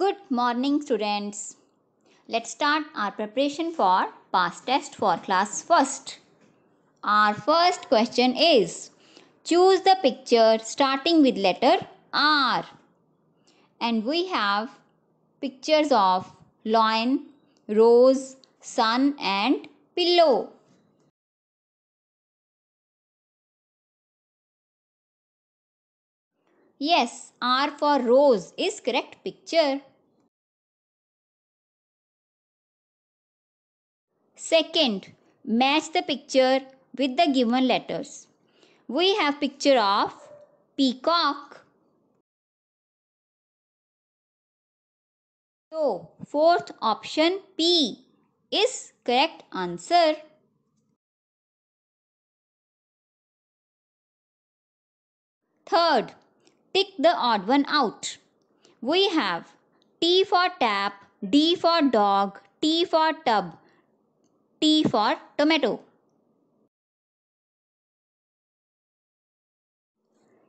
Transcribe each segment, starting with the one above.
Good morning students. Let's start our preparation for past test for class first. Our first question is choose the picture starting with letter R. And we have pictures of lion, rose, sun and pillow. Yes, R for rose is correct picture. Second, match the picture with the given letters. We have picture of peacock. So, fourth option P is correct answer. Third, Tick the odd one out. We have T for tap, D for dog, T for tub, T for tomato.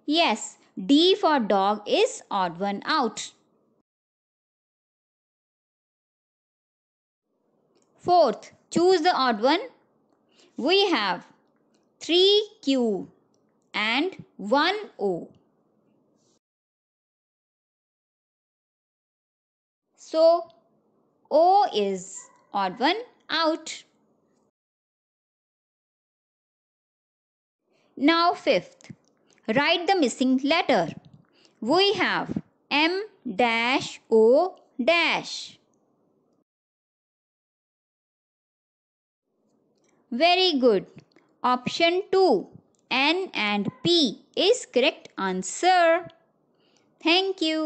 Yes, D for dog is odd one out. Fourth, choose the odd one. We have 3Q and 1O. So O is odd one out. Now fifth, write the missing letter. We have M dash O dash. Very good. Option 2, N and P is correct answer. Thank you.